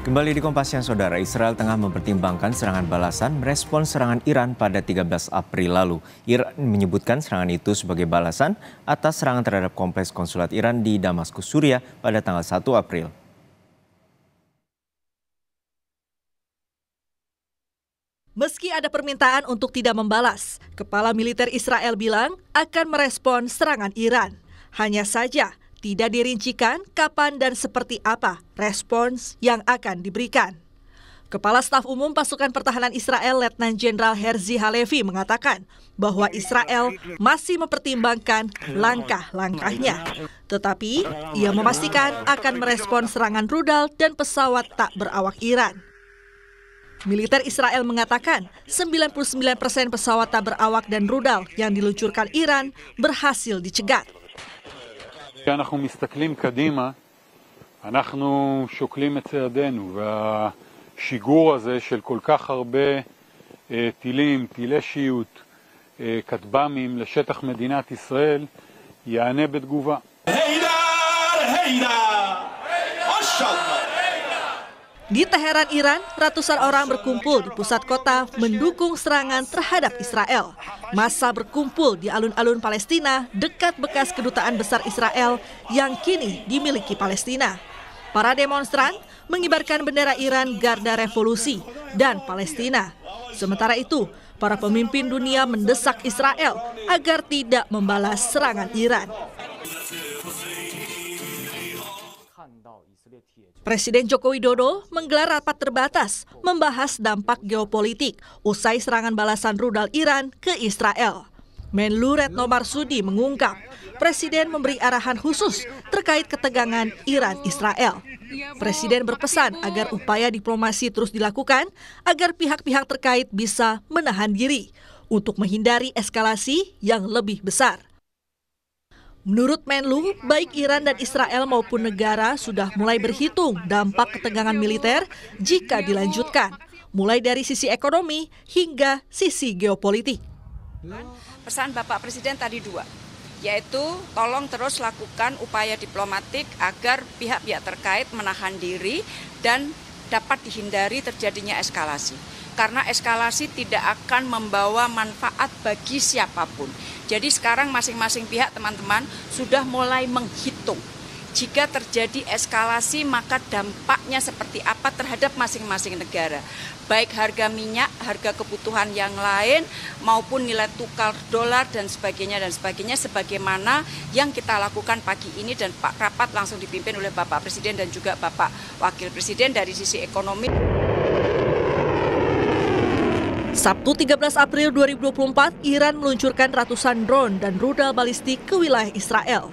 Kembali di Kompas yang Saudara, Israel tengah mempertimbangkan serangan balasan merespon serangan Iran pada 13 April lalu. Iran menyebutkan serangan itu sebagai balasan atas serangan terhadap kompleks konsulat Iran di Damaskus, Suria pada tanggal 1 April. Meski ada permintaan untuk tidak membalas, kepala militer Israel bilang akan merespon serangan Iran. Hanya saja, tidak dirincikan kapan dan seperti apa respons yang akan diberikan. Kepala Staf Umum Pasukan Pertahanan Israel Letnan Jenderal Herzi Halevi mengatakan bahwa Israel masih mempertimbangkan langkah-langkahnya. Tetapi, ia memastikan akan merespon serangan rudal dan pesawat tak berawak Iran. Militer Israel mengatakan 99 persen pesawat tak berawak dan rudal yang diluncurkan Iran berhasil dicegat. כשאנחנו מסתכלים קדימה, אנחנו שוקלים את צעדינו, והשיגור הזה של כל כך הרבה אה, טילים, טילי שיוט, אה, כטב"מים לשטח מדינת ישראל, יענה בתגובה. Hey hey הידר, הידר, הידר. Di Teheran, Iran, ratusan orang berkumpul di pusat kota mendukung serangan terhadap Israel. Masa berkumpul di alun-alun Palestina dekat bekas kedutaan besar Israel yang kini dimiliki Palestina. Para demonstran mengibarkan bendera Iran Garda Revolusi dan Palestina. Sementara itu, para pemimpin dunia mendesak Israel agar tidak membalas serangan Iran. Presiden Joko Widodo menggelar rapat terbatas membahas dampak geopolitik usai serangan balasan rudal Iran ke Israel. Menlu Retno Marsudi mengungkap, Presiden memberi arahan khusus terkait ketegangan Iran-Israel. Presiden berpesan agar upaya diplomasi terus dilakukan agar pihak-pihak terkait bisa menahan diri untuk menghindari eskalasi yang lebih besar. Menurut Menlu, baik Iran dan Israel maupun negara sudah mulai berhitung dampak ketegangan militer jika dilanjutkan, mulai dari sisi ekonomi hingga sisi geopolitik. Pesan Bapak Presiden tadi dua, yaitu tolong terus lakukan upaya diplomatik agar pihak-pihak terkait menahan diri dan dapat dihindari terjadinya eskalasi. Karena eskalasi tidak akan membawa manfaat bagi siapapun. Jadi sekarang masing-masing pihak teman-teman sudah mulai menghitung jika terjadi eskalasi maka dampaknya seperti apa terhadap masing-masing negara. Baik harga minyak, harga kebutuhan yang lain maupun nilai tukar dolar dan sebagainya dan sebagainya sebagaimana yang kita lakukan pagi ini dan Pak rapat langsung dipimpin oleh Bapak Presiden dan juga Bapak Wakil Presiden dari sisi ekonomi. Sabtu 13 April 2024, Iran meluncurkan ratusan drone dan rudal balistik ke wilayah Israel.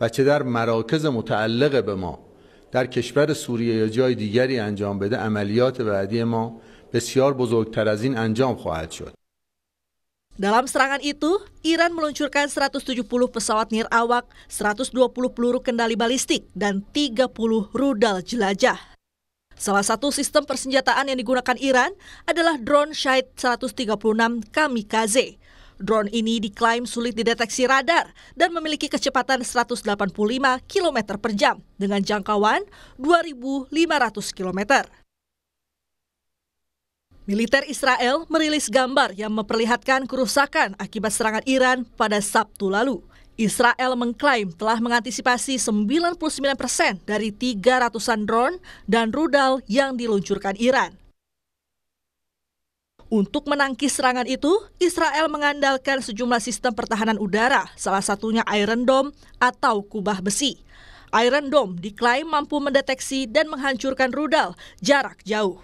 و چه در مراکز متعلق به ما در کشور سوریه یا جای دیگری انجام بده عملیات بعدی ما بسیار بزرگتر از این انجام خواهد شد Dalam serangan itu, Iran meluncurkan 170 pesawat nirawak, 120 peluru kendali balistik, dan 30 rudal jelajah. Salah satu sistem persenjataan yang digunakan Iran adalah drone Shahid 136 Kamikaze Drone ini diklaim sulit dideteksi radar dan memiliki kecepatan 185 km per jam dengan jangkauan 2.500 km. Militer Israel merilis gambar yang memperlihatkan kerusakan akibat serangan Iran pada Sabtu lalu. Israel mengklaim telah mengantisipasi 99 persen dari 300-an drone dan rudal yang diluncurkan Iran. Untuk menangkis serangan itu, Israel mengandalkan sejumlah sistem pertahanan udara, salah satunya Iron Dome atau kubah besi. Iron Dome diklaim mampu mendeteksi dan menghancurkan rudal jarak jauh.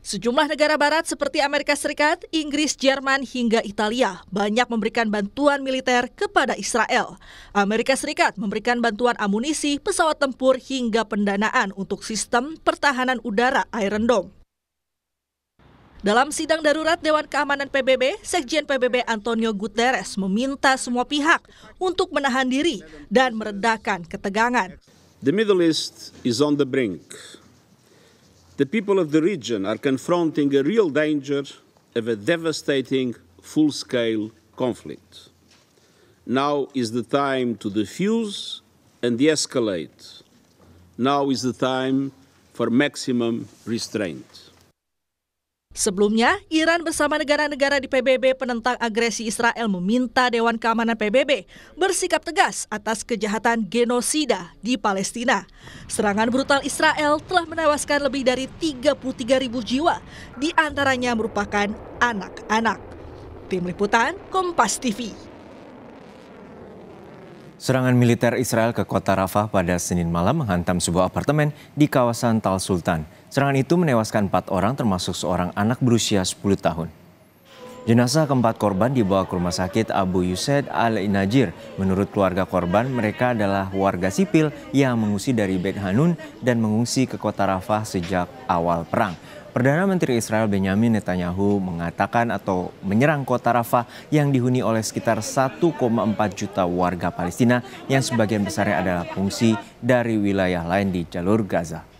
Sejumlah negara barat seperti Amerika Serikat, Inggris, Jerman, hingga Italia banyak memberikan bantuan militer kepada Israel. Amerika Serikat memberikan bantuan amunisi, pesawat tempur, hingga pendanaan untuk sistem pertahanan udara Iron Dome. Dalam sidang darurat Dewan Keamanan PBB, Sekjen PBB Antonio Guterres meminta semua pihak untuk menahan diri dan meredakan ketegangan. The Middle East is on the brink. The people of the region are confronting a real danger of a devastating full-scale conflict. Now is the time to defuse and de-escalate. Now is the time for maximum restraint. Sebelumnya, Iran bersama negara-negara di PBB penentang agresi Israel meminta Dewan Keamanan PBB bersikap tegas atas kejahatan genosida di Palestina. Serangan brutal Israel telah menewaskan lebih dari 33 ribu jiwa, di antaranya merupakan anak-anak. Tim Liputan, Kompas TV. Serangan militer Israel ke kota Rafah pada Senin malam menghantam sebuah apartemen di kawasan Tal Sultan. Serangan itu menewaskan empat orang termasuk seorang anak berusia 10 tahun. Jenazah keempat korban dibawa ke rumah sakit Abu Yusaid Al-Inajir. Menurut keluarga korban, mereka adalah warga sipil yang mengungsi dari Beit Hanun dan mengungsi ke kota Rafah sejak awal perang. Perdana Menteri Israel Benjamin Netanyahu mengatakan atau menyerang kota Rafah yang dihuni oleh sekitar 1,4 juta warga Palestina yang sebagian besarnya adalah fungsi dari wilayah lain di jalur Gaza.